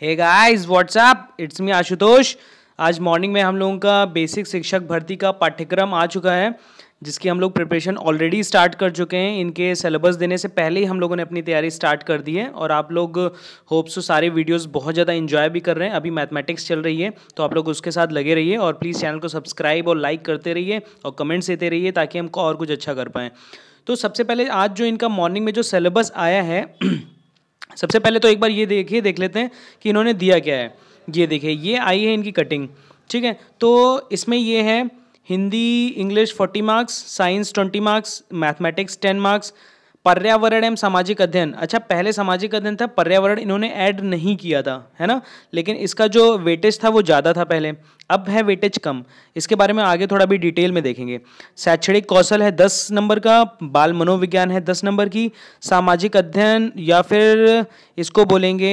hey guys what's up it's me Ashutosh आज morning में हम लोगों का बेसिक शिक्षक भर्ती का पाठ्यक्रम आ चुका है जिसकी हम लोग प्रिपरेशन ऑलरेडी स्टार्ट कर चुके हैं इनके सिलेबस देने से पहले ही हम लोगों ने अपनी तैयारी स्टार्ट कर दी है और आप लोग होप्स सारे वीडियोस बहुत ज़्यादा इन्जॉय भी कर रहे हैं अभी मैथमेटिक्स चल रही है तो आप लोग उसके साथ लगे रहिए और प्लीज़ चैनल को सब्सक्राइब और लाइक करते रहिए और कमेंट्स देते रहिए ताकि हम और कुछ अच्छा कर पाएँ तो सबसे पहले आज जो इनका मॉर्निंग में जो सिलेबस आया है सबसे पहले तो एक बार ये देखिए देख लेते हैं कि इन्होंने दिया क्या है ये देखिए ये आई है इनकी कटिंग ठीक है तो इसमें ये है Hindi English forty marks science twenty marks mathematics ten marks पर्यावरण एवं सामाजिक अध्ययन अच्छा पहले सामाजिक अध्ययन था पर्यावरण इन्होंने ऐड नहीं किया था है ना लेकिन इसका जो वेटेज था वो ज़्यादा था पहले अब है वेटेज कम इसके बारे में आगे थोड़ा भी डिटेल में देखेंगे शैक्षणिक कौशल है दस नंबर का बाल मनोविज्ञान है दस नंबर की सामाजिक अध्ययन या फिर इसको बोलेंगे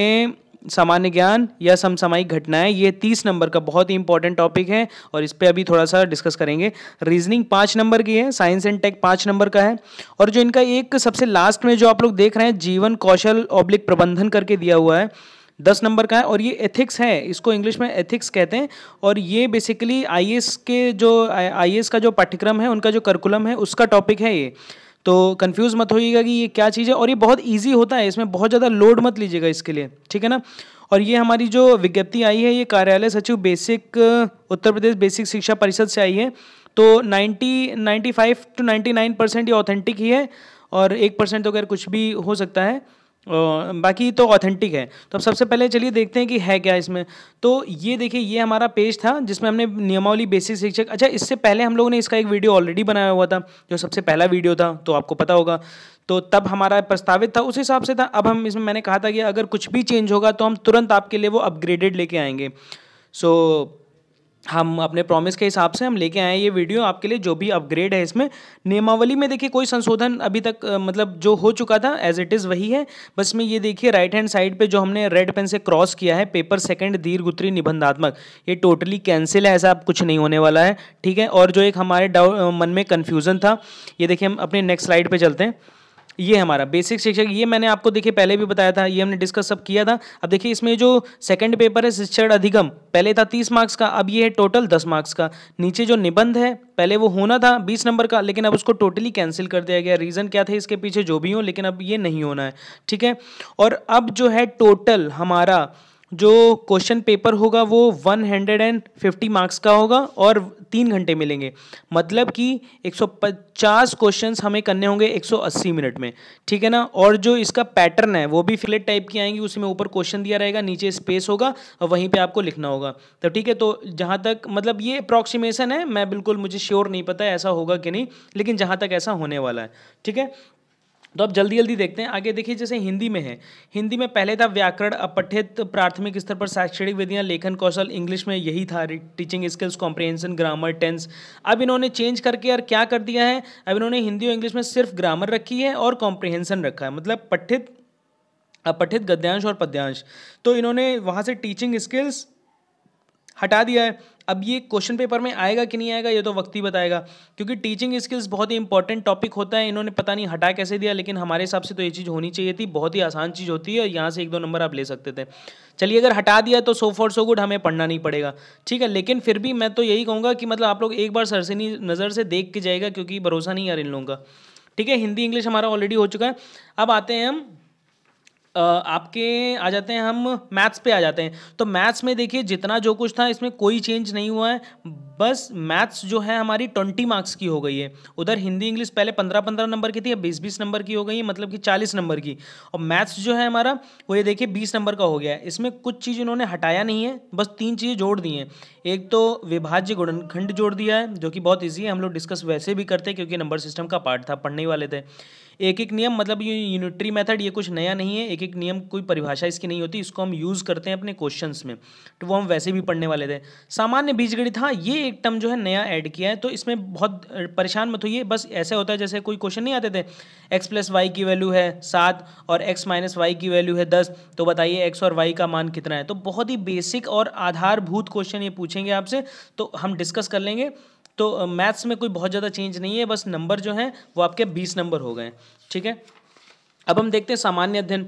सामान्य ज्ञान या समसामयिक घटनाएं ये तीस नंबर का बहुत ही इंपॉर्टेंट टॉपिक है और इस पर अभी थोड़ा सा डिस्कस करेंगे रीजनिंग पाँच नंबर की है साइंस एंड टेक पाँच नंबर का है और जो इनका एक सबसे लास्ट में जो आप लोग देख रहे हैं जीवन कौशल ऑब्लिक प्रबंधन करके दिया हुआ है दस नंबर का है और ये एथिक्स है इसको इंग्लिश में एथिक्स कहते हैं और ये बेसिकली आई के जो आई का जो पाठ्यक्रम है उनका जो करकुलम है उसका टॉपिक है ये तो कन्फ्यूज़ मत होइएगा कि ये क्या चीज़ है और ये बहुत ईजी होता है इसमें बहुत ज़्यादा लोड मत लीजिएगा इसके लिए ठीक है ना और ये हमारी जो विज्ञप्ति आई है ये कार्यालय सचिव basic uh, Uttar Pradesh basic शिक्षा परिषद से आई है तो 90 95 टू 99 परसेंट ये ऑथेंटिक ही है और एक परसेंट तो अगर कुछ भी हो सकता है बाकी तो ऑथेंटिक है तो अब सबसे पहले चलिए देखते हैं कि है क्या इसमें तो ये देखिए ये हमारा पेज था जिसमें हमने नियमावली बेसिक शिक्षक अच्छा इससे पहले हम लोगों ने इसका एक वीडियो ऑलरेडी बनाया हुआ था जो सबसे पहला वीडियो था तो आपको पता होगा तो तब हमारा प्रस्तावित था उस हिसाब से था अब हम इसमें मैंने कहा था कि अगर कुछ भी चेंज होगा तो हम तुरंत आपके लिए वो अपग्रेडेड लेके आएंगे सो so, हम अपने प्रॉमिस के हिसाब से हम लेके आए ये वीडियो आपके लिए जो भी अपग्रेड है इसमें नियमावली में देखिए कोई संशोधन अभी तक मतलब जो हो चुका था एज इट इज़ वही है बस में ये देखिए राइट हैंड साइड पे जो हमने रेड पेन से क्रॉस किया है पेपर सेकंड दीर्घ उत्तरी निबंधात्मक ये टोटली कैंसिल है ऐसा कुछ नहीं होने वाला है ठीक है और जो एक हमारे मन में कन्फ्यूज़न था ये देखिए हम अपने नेक्स्ट स्लाइड पर चलते हैं ये हमारा बेसिक शिक्षक ये मैंने आपको देखिए पहले भी बताया था ये हमने डिस्कस सब किया था अब देखिए इसमें जो सेकंड पेपर है शिक्षण अधिगम पहले था तीस मार्क्स का अब ये है टोटल दस मार्क्स का नीचे जो निबंध है पहले वो होना था बीस नंबर का लेकिन अब उसको टोटली कैंसिल कर दिया गया रीज़न क्या था इसके पीछे जो भी हो लेकिन अब ये नहीं होना है ठीक है और अब जो है टोटल हमारा जो क्वेश्चन पेपर होगा वो 150 मार्क्स का होगा और तीन घंटे मिलेंगे मतलब कि 150 क्वेश्चंस हमें करने होंगे 180 मिनट में ठीक है ना और जो इसका पैटर्न है वो भी फ्लेट टाइप की आएंगी उसमें ऊपर क्वेश्चन दिया रहेगा नीचे स्पेस होगा और वहीं पे आपको लिखना होगा तो ठीक है तो जहाँ तक मतलब ये अप्रॉक्सीमेशन है मैं बिल्कुल मुझे श्योर नहीं पता ऐसा होगा कि नहीं लेकिन जहाँ तक ऐसा होने वाला है ठीक है तो अब जल्दी जल्दी देखते हैं आगे देखिए जैसे हिंदी में है हिंदी में पहले था व्याकरण अपठित प्राथमिक स्तर पर शैक्षणिक विधियां लेखन कौशल इंग्लिश में यही था teaching skills comprehension grammar tense अब इन्होंने चेंज करके यार क्या कर दिया है अब इन्होंने हिंदी और इंग्लिश में सिर्फ ग्रामर रखी है और कॉम्प्रिहेंशन रखा है मतलब पठित अपठित गद्यांश और पद्यांश तो इन्होंने वहाँ से टीचिंग स्किल्स हटा दिया है अब ये क्वेश्चन पेपर में आएगा कि नहीं आएगा ये तो वक्त ही बताएगा क्योंकि टीचिंग स्किल्स बहुत ही इंपॉर्टेंट टॉपिक होता है इन्होंने पता नहीं हटा कैसे दिया लेकिन हमारे हिसाब से तो ये चीज़ होनी चाहिए थी बहुत ही आसान चीज़ होती है और यहाँ से एक दो नंबर आप ले सकते थे चलिए अगर हटा दिया तो सो फॉर सो गुड हमें पढ़ना नहीं पड़ेगा ठीक है लेकिन फिर भी मैं तो यही कहूँगा कि मतलब आप लोग एक बार सरसनी नज़र से देख के जाएगा क्योंकि भरोसा नहीं यार इन लोगों का ठीक है हिंदी इंग्लिश हमारा ऑलरेडी हो चुका है अब आते हैं हम आपके आ जाते हैं हम मैथ्स पे आ जाते हैं तो मैथ्स में देखिए जितना जो कुछ था इसमें कोई चेंज नहीं हुआ है बस मैथ्स जो है हमारी ट्वेंटी मार्क्स की हो गई है उधर हिंदी इंग्लिश पहले पंद्रह पंद्रह नंबर की थी अब बीस बीस नंबर की हो गई है मतलब कि चालीस नंबर की और मैथ्स जो है हमारा वो ये देखिए बीस नंबर का हो गया है इसमें कुछ चीज़ इन्होंने हटाया नहीं है बस तीन चीज़ें जोड़ दी हैं एक तो विभाज्य गुणनखंड जोड़ दिया है जो कि बहुत ईजी है हम लोग डिस्कस वैसे भी करते क्योंकि नंबर सिस्टम का पार्ट था पढ़ने वाले थे एक एक नियम मतलब ये यूनिटरी मेथड ये कुछ नया नहीं है एक एक नियम कोई परिभाषा इसकी नहीं होती इसको हम यूज़ करते हैं अपने क्वेश्चन में तो वो हम वैसे भी पढ़ने वाले थे सामान्य बीजगणित हाँ ये एक टर्म जो है नया ऐड किया है तो इसमें बहुत परेशान मत होइए बस ऐसे होता है जैसे कोई क्वेश्चन नहीं आते थे एक्स प्लस वाई की वैल्यू है सात और एक्स माइनस वाई की वैल्यू है दस तो बताइए एक्स और वाई का मान कितना है तो बहुत ही बेसिक और आधारभूत क्वेश्चन ये पूछेंगे आपसे तो हम डिस्कस कर लेंगे तो मैथ्स में कोई बहुत ज़्यादा चेंज नहीं है बस नंबर जो हैं वो आपके बीस नंबर हो गए ठीक है अब हम देखते हैं सामान्य अध्ययन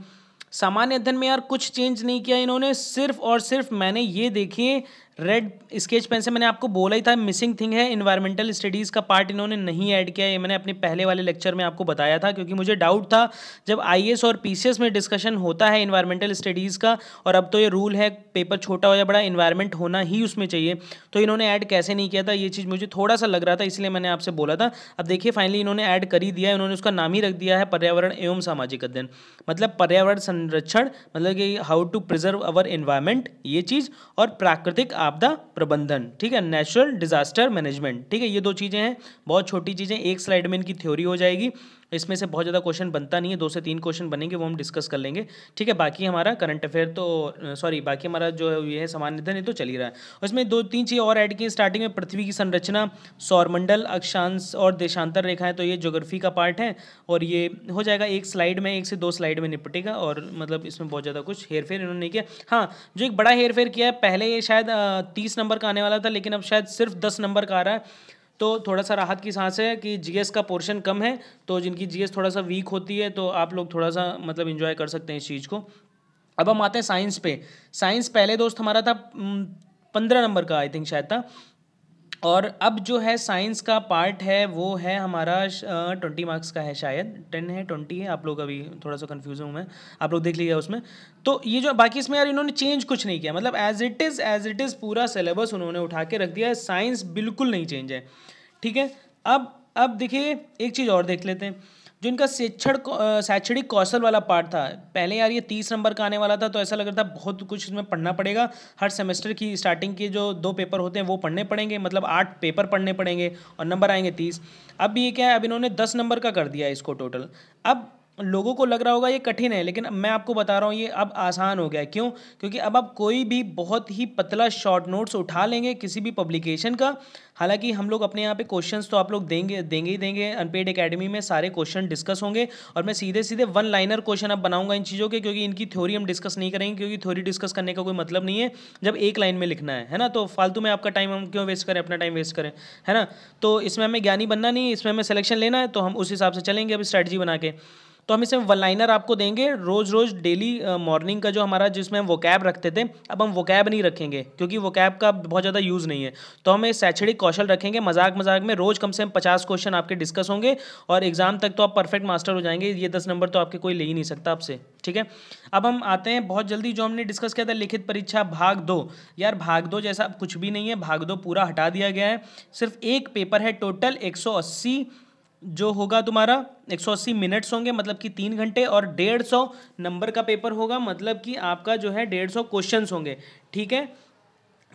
सामान्य अध्ययन में यार कुछ चेंज नहीं किया इन्होंने सिर्फ और सिर्फ मैंने ये देखिए रेड स्केच पेन से मैंने आपको बोला ही था मिसिंग थिंग है इन्वायरमेंटल स्टडीज़ का पार्ट इन्होंने नहीं ऐड किया ये मैंने अपने पहले वाले लेक्चर में आपको बताया था क्योंकि मुझे डाउट था जब आई और पी में डिस्कशन होता है इन्वायरमेंटल स्टडीज़ का और अब तो ये रूल है पेपर छोटा हो या बड़ा इन्वायरमेंट होना ही उसमें चाहिए तो इन्होंने ऐड कैसे नहीं किया था ये चीज़ मुझे थोड़ा सा लग रहा था इसलिए मैंने आपसे बोला था अब देखिए फाइनली इन्होंने ऐड कर ही दिया इन्होंने उसका नाम ही रख दिया है पर्यावरण एवं सामाजिक अध्ययन मतलब पर्यावरण संरक्षण मतलब कि how to preserve our environment ये चीज़ और प्राकृतिक आपदा प्रबंधन ठीक है नेचुरल डिजास्टर मैनेजमेंट ठीक है ये दो चीज़ें हैं बहुत छोटी चीज़ें एक स्लाइड में इनकी थ्योरी हो जाएगी इसमें से बहुत ज़्यादा क्वेश्चन बनता नहीं है दो से तीन क्वेश्चन बनेंगे वो हम डिस्कस कर लेंगे ठीक है बाकी हमारा करंट अफेयर तो सॉरी बाकी हमारा जो है ये है सामान्य निधन ये तो चल ही रहा है उसमें दो तीन चीज़ें और ऐड की स्टार्टिंग में पृथ्वी की संरचना सौरमंडल अक्षांश और देशांतर रेखाएं तो ये जोग्राफी का पार्ट है और ये हो जाएगा एक स्लाइड में एक से दो स्लाइड में निपटेगा और मतलब इसमें बहुत ज़्यादा कुछ हेरफेर इन्होंने नहीं किया हाँ जो एक बड़ा हेरफेर किया है पहले ये शायद तीस नंबर का आने वाला था लेकिन अब शायद सिर्फ दस नंबर का आ रहा है तो थोड़ा सा राहत की सांस है कि जीएस का पोर्शन कम है तो जिनकी जीएस थोड़ा सा वीक होती है तो आप लोग थोड़ा सा मतलब इन्जॉय कर सकते हैं इस चीज़ को अब हम आते हैं साइंस पे साइंस पहले दोस्त हमारा था पंद्रह नंबर का आई थिंक शायद था और अब जो है साइंस का पार्ट है वो है हमारा ट्वेंटी मार्क्स का है शायद टेन है ट्वेंटी है आप लोग अभी थोड़ा सा कन्फ्यूज हूँ मैं आप लोग देख लीजिएगा उसमें तो ये जो बाकी इसमें यार इन्होंने चेंज कुछ नहीं किया मतलब as it is as it is पूरा सिलेबस उन्होंने उठा के रख दिया है साइंस बिल्कुल नहीं चेंज है ठीक है अब अब देखिए एक चीज़ और देख लेते हैं जो इनका शिक्षण शैक्षणिक कौशल वाला पार्ट था पहले यार ये तीस नंबर का आने वाला था तो ऐसा लग रहा था बहुत कुछ इसमें पढ़ना पड़ेगा हर सेमेस्टर की स्टार्टिंग के जो दो पेपर होते हैं वो पढ़ने पड़ेंगे मतलब आठ पेपर पढ़ने पड़ेंगे और नंबर आएंगे तीस अब ये क्या है अब इन्होंने दस नंबर का कर दिया इसको टोटल अब लोगों को लग रहा होगा ये कठिन है लेकिन मैं आपको बता रहा हूँ ये अब आसान हो गया है क्यों क्योंकि अब आप कोई भी बहुत ही पतला शॉर्ट नोट्स उठा लेंगे किसी भी पब्लिकेशन का हालांकि हम लोग अपने यहाँ पे क्वेश्चंस तो आप लोग देंगे देंगे ही देंगे अनपेड एकेडमी में सारे क्वेश्चन डिस्कस होंगे और मैं सीधे सीधे वन लाइनर क्वेश्चन अब बनाऊंगा इन चीज़ों के क्योंकि इनकी थ्योरी हम डिस्कस नहीं करेंगे क्योंकि थ्योरी डिस्कस करने का कोई मतलब नहीं है जब एक लाइन में लिखना है है ना तो फालतू में आपका टाइम हम क्यों वेस्ट करें अपना टाइम वेस्ट करें है ना तो इसमें हमें ज्ञानी बनना नहीं इसमें हमें सिलेक्शन लेना है तो हम उस हिसाब से चलेंगे अब स्ट्रैटी बना के तो हम इसमें वन लाइनर आपको देंगे रोज़ रोज़ डेली मॉर्निंग का जो हमारा जिसमें हम वोकैब रखते थे अब हम वोकैब नहीं रखेंगे क्योंकि वोकैब का बहुत ज़्यादा यूज़ नहीं है तो हम शैक्षणिक कौशल रखेंगे मजाक मजाक में रोज़ कम से कम पचास क्वेश्चन आपके डिस्कस होंगे और एग्ज़ाम तक तो आप परफेक्ट मास्टर हो जाएंगे ये दस नंबर तो आपके कोई ले ही नहीं सकता आपसे ठीक है अब हम आते हैं बहुत जल्दी जो हमने डिस्कस किया था लिखित परीक्षा भाग दो यार भाग दो जैसा कुछ भी नहीं है भाग दो पूरा हटा दिया गया है सिर्फ एक पेपर है टोटल एक सौ अस्सी जो होगा तुम्हारा 180 मिनट्स होंगे मतलब कि तीन घंटे और डेढ़ सौ नंबर का पेपर होगा मतलब कि आपका जो है डेढ़ सौ क्वेश्चन होंगे ठीक है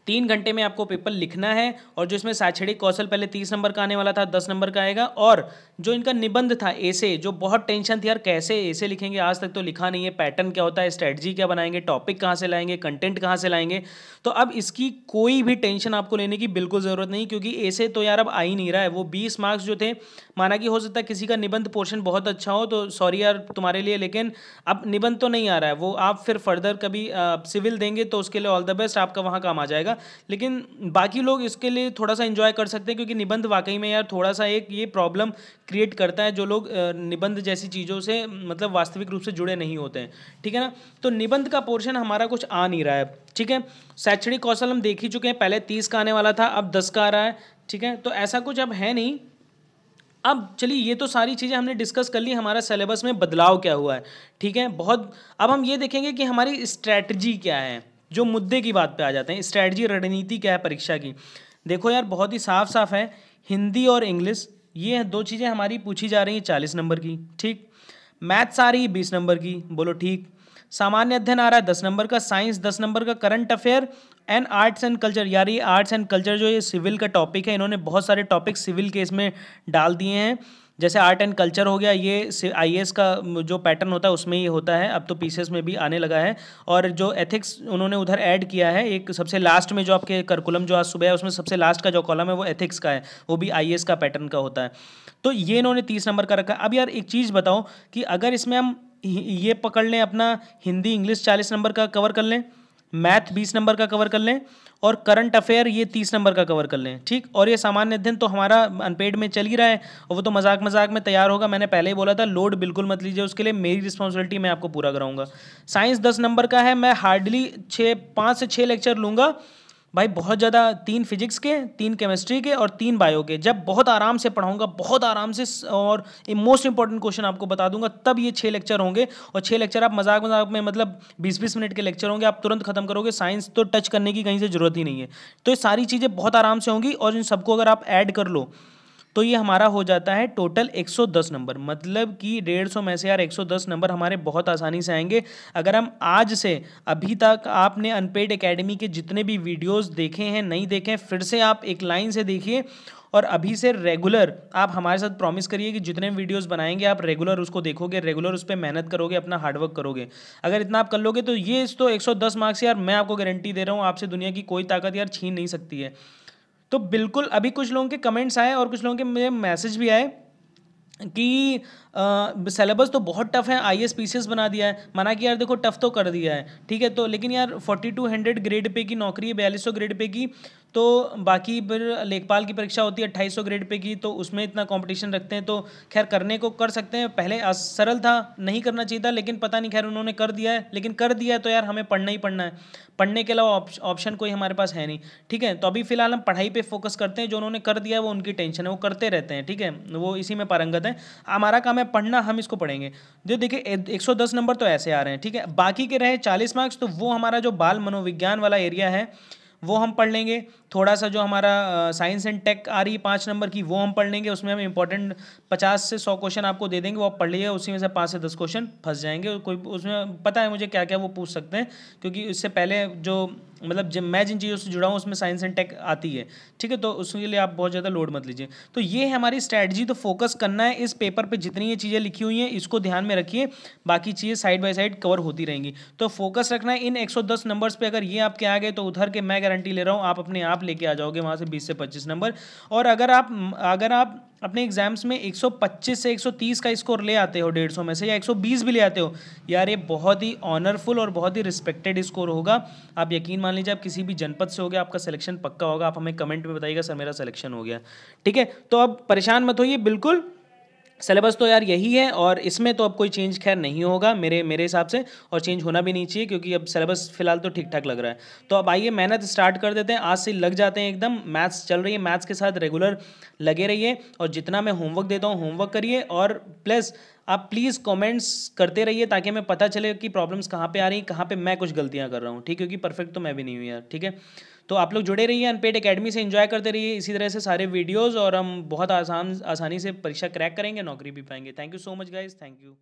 तीन घंटे में आपको पेपर लिखना है और जो इसमें शैक्षणिक कौशल पहले तीस नंबर का आने वाला था दस नंबर का आएगा और जो इनका निबंध था ऐसे जो बहुत टेंशन थी यार कैसे ऐसे लिखेंगे आज तक तो लिखा नहीं है पैटर्न क्या होता है स्ट्रैटजी क्या बनाएंगे टॉपिक कहाँ से लाएंगे कंटेंट कहाँ से लाएंगे तो अब इसकी कोई भी टेंशन आपको लेने की बिल्कुल ज़रूरत नहीं क्योंकि ऐसे तो यार अब आ ही नहीं रहा है वो बीस मार्क्स जो थे माना कि हो सकता है किसी का निबंध पोर्शन बहुत अच्छा हो तो सॉरी यार तुम्हारे लिए लेकिन अब निबंध तो नहीं आ रहा है वो आप फिर फर्दर कभी सिविल देंगे तो उसके लिए ऑल द बेस्ट आपका वहाँ काम आ जाएगा जाएगा लेकिन बाकी लोग इसके लिए थोड़ा सा इन्जॉय कर सकते हैं क्योंकि निबंध वाकई में यार थोड़ा सा एक ये प्रॉब्लम क्रिएट करता है जो लोग निबंध जैसी चीज़ों से मतलब वास्तविक रूप से जुड़े नहीं होते हैं ठीक है ना तो निबंध का पोर्शन हमारा कुछ आ नहीं रहा है ठीक है शैक्षणिक कौशल हम देख ही चुके हैं पहले तीस का आने वाला था अब दस का आ रहा है ठीक है तो ऐसा कुछ अब है नहीं अब चलिए ये तो सारी चीज़ें हमने डिस्कस कर ली हमारा सिलेबस में बदलाव क्या हुआ है ठीक है बहुत अब हम ये देखेंगे कि हमारी स्ट्रैटी क्या है जो मुद्दे की बात पे आ जाते हैं स्ट्रैटी रणनीति क्या है परीक्षा की देखो यार बहुत ही साफ साफ है हिंदी और इंग्लिश ये दो चीज़ें हमारी पूछी जा रही हैं चालीस नंबर की ठीक मैथ्स आ रही है बीस नंबर की बोलो ठीक सामान्य अध्ययन आ रहा है दस नंबर का साइंस दस नंबर का current affair and arts and culture यार ये आर्ट्स एंड कल्चर जो ये सिविल का टॉपिक है इन्होंने बहुत सारे टॉपिक सिविल के इसमें डाल दिए हैं जैसे आर्ट एंड कल्चर हो गया ये आई का जो पैटर्न होता है उसमें ही होता है अब तो पीसेस में भी आने लगा है और जो एथिक्स उन्होंने उधर ऐड किया है एक सबसे लास्ट में जो आपके करकुलम जो आज सुबह है उसमें सबसे लास्ट का जो कॉलम है वो एथिक्स का है वो भी आई का पैटर्न का होता है तो ये इन्होंने तीस नंबर का रखा अब यार एक चीज़ बताओ कि अगर इसमें हम ये पकड़ लें अपना हिंदी इंग्लिश चालीस नंबर का कवर कर लें मैथ बीस नंबर का कवर कर लें और करंट अफेयर ये तीस नंबर का कवर कर लें ठीक और ये सामान्य अध्ययन तो हमारा अनपेड में चल ही रहा है और वो तो मजाक मजाक में तैयार होगा मैंने पहले ही बोला था लोड बिल्कुल मत लीजिए उसके लिए मेरी रिस्पॉन्सिबिलिटी मैं आपको पूरा कराऊंगा साइंस दस नंबर का है मैं हार्डली छः पाँच से छः लेक्चर लूँगा भाई बहुत ज़्यादा तीन फिजिक्स के तीन केमिस्ट्री के और तीन बायो के जब बहुत आराम से पढ़ाऊंगा बहुत आराम से और मोस्ट इंपॉर्टेंट क्वेश्चन आपको बता दूंगा तब ये छः लेक्चर होंगे और छः लेक्चर आप मजाक मजाक में मतलब बीस बीस मिनट के लेक्चर होंगे आप तुरंत खत्म करोगे साइंस तो टच करने की कहीं से ज़रूरत ही नहीं है तो ये सारी चीज़ें बहुत आराम से होंगी और इन सबको अगर आप ऐड कर लो तो ये हमारा हो जाता है टोटल 110 नंबर मतलब कि डेढ़ सौ में से यार 110 नंबर हमारे बहुत आसानी से आएंगे अगर हम आज से अभी तक आपने अनपेड अकेडमी के जितने भी वीडियोज़ देखे हैं नहीं देखे हैं फिर से आप एक लाइन से देखिए और अभी से रेगुलर आप हमारे साथ प्रॉमिस करिए कि जितने वीडियोस बनाएंगे आप रेगुलर उसको देखोगे रेगुलर उस पर मेहनत करोगे अपना हार्डवर्क करोगे अगर इतना आप कर लोगे तो ये तो 110 मार्क्स यार मैं आपको गारंटी दे रहा हूँ आपसे दुनिया की कोई ताकत यार छीन नहीं सकती है तो बिल्कुल अभी कुछ लोगों के कमेंट्स आए और कुछ लोगों के मुझे मैसेज भी आए कि सिलेबस तो बहुत टफ है आई एस पीसीएस बना दिया है माना कि यार देखो टफ तो कर दिया है ठीक है तो लेकिन यार forty two hundred grade pay की नौकरी है बयालीस सौ ग्रेड पे की तो बाकी फिर लेखपाल की परीक्षा होती है अट्ठाईस ग्रेड पे की तो उसमें इतना कंपटीशन रखते हैं तो खैर करने को कर सकते हैं पहले सरल था नहीं करना चाहिए था लेकिन पता नहीं खैर उन्होंने कर दिया है लेकिन कर दिया है तो यार हमें पढ़ना ही पढ़ना है पढ़ने के अलावा ऑप्शन कोई हमारे पास है नहीं ठीक है तो अभी फिलहाल हम पढ़ाई पर फोकस करते हैं जो उन्होंने कर दिया है वो उनकी टेंशन है वो करते रहते हैं ठीक है वो इसी में पारंगत है हमारा काम है पढ़ना हम इसको पढ़ेंगे जो देखिए एक सौ दस नंबर तो ऐसे आ रहे हैं ठीक है बाकी के रहे चालीस मार्क्स तो वो हमारा जो बाल मनोविज्ञान वाला एरिया है वो हम पढ़ लेंगे थोड़ा सा जो हमारा साइंस एंड टेक आ रही है पाँच नंबर की वो हम पढ़ लेंगे उसमें हम इंपॉर्टेंट पचास से सौ क्वेश्चन आपको दे देंगे वो आप पढ़ लीजिए उसी में से पाँच से दस क्वेश्चन फंस जाएंगे कोई उसमें पता है मुझे क्या क्या वो पूछ सकते हैं क्योंकि इससे पहले जो मतलब जब मैं जिन चीज़ों से जुड़ा हूँ उसमें साइंस एंड टेक आती है ठीक है तो उसके लिए आप बहुत ज़्यादा लोड मत लीजिए तो ये है हमारी स्ट्रैटेजी तो फोकस करना है इस पेपर पे जितनी ये चीज़ें लिखी हुई हैं इसको ध्यान में रखिए बाकी चीज़ें साइड बाय साइड कवर होती रहेंगी तो फोकस रखना है इन दस नंबर्स पर अगर ये आपके आ गए तो उधर के मैं गारंटी ले रहा हूँ आप अपने आप आप लेके आ जाओगे वहाँ से 20 से 25 नंबर और अगर आप अगर आप अपने एग्जाम्स में 125 से 130 का स्कोर ले आते हो 150 में से या 120 भी ले आते हो यार ये बहुत ही ऑनरफुल और बहुत ही रिस्पेक्टेड स्कोर होगा आप यकीन मान लीजिए आप किसी भी जनपद से हो गया आपका सिलेक्शन पक्का होगा आप हमें कमेंट में बताइएगा सर मेरा सिलेक्शन हो गया ठीक है तो अब परेशान मत होइए बिल्कुल सिलेबस तो यार यही है और इसमें तो अब कोई चेंज खैर नहीं होगा मेरे मेरे हिसाब से और चेंज होना भी नहीं चाहिए क्योंकि अब सिलेबस फिलहाल तो ठीक ठाक लग रहा है तो अब आइए मेहनत स्टार्ट कर देते हैं आज से लग जाते हैं एकदम मैथ्स चल रही है मैथ्स के साथ रेगुलर लगे रहिए और जितना मैं होमवर्क देता हूँ होमवर्क करिए और प्लस आप प्लीज़ कमेंट्स करते रहिए ताकि हमें पता चले कि प्रॉब्लम्स कहाँ पे आ रही हैं कहाँ पे मैं कुछ गलतियाँ कर रहा हूँ ठीक है क्योंकि परफेक्ट तो मैं भी नहीं हूँ यार ठीक है तो आप लोग जुड़े रहिए अनपेड अकेडमी से इन्जॉय करते रहिए इसी तरह से सारे वीडियोज़ और हम बहुत आसान आसानी से परीक्षा क्रैक करेंगे नौकरी भी पाएंगे thank you so much guys thank you